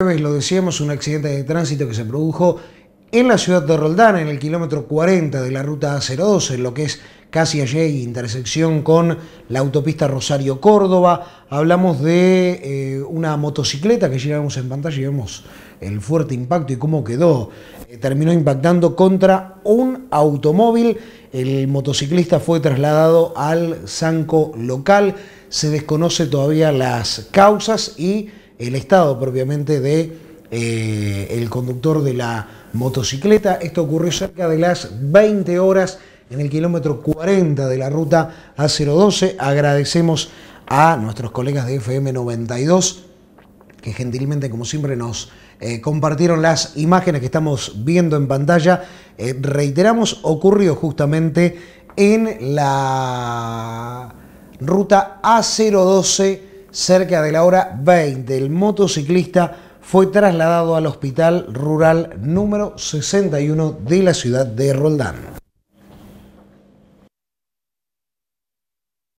lo decíamos, un accidente de tránsito que se produjo en la ciudad de Roldán, en el kilómetro 40 de la ruta A02, en lo que es casi allí intersección con la autopista Rosario-Córdoba. Hablamos de eh, una motocicleta que llegamos en pantalla y vemos el fuerte impacto y cómo quedó. Eh, terminó impactando contra un automóvil. El motociclista fue trasladado al sanco local. Se desconoce todavía las causas y el estado propiamente de eh, el conductor de la motocicleta. Esto ocurrió cerca de las 20 horas en el kilómetro 40 de la ruta A012. Agradecemos a nuestros colegas de FM 92 que gentilmente, como siempre, nos eh, compartieron las imágenes que estamos viendo en pantalla. Eh, reiteramos, ocurrió justamente en la ruta A012 cerca de la hora 20. El motociclista fue trasladado al Hospital Rural número 61 de la ciudad de Roldán.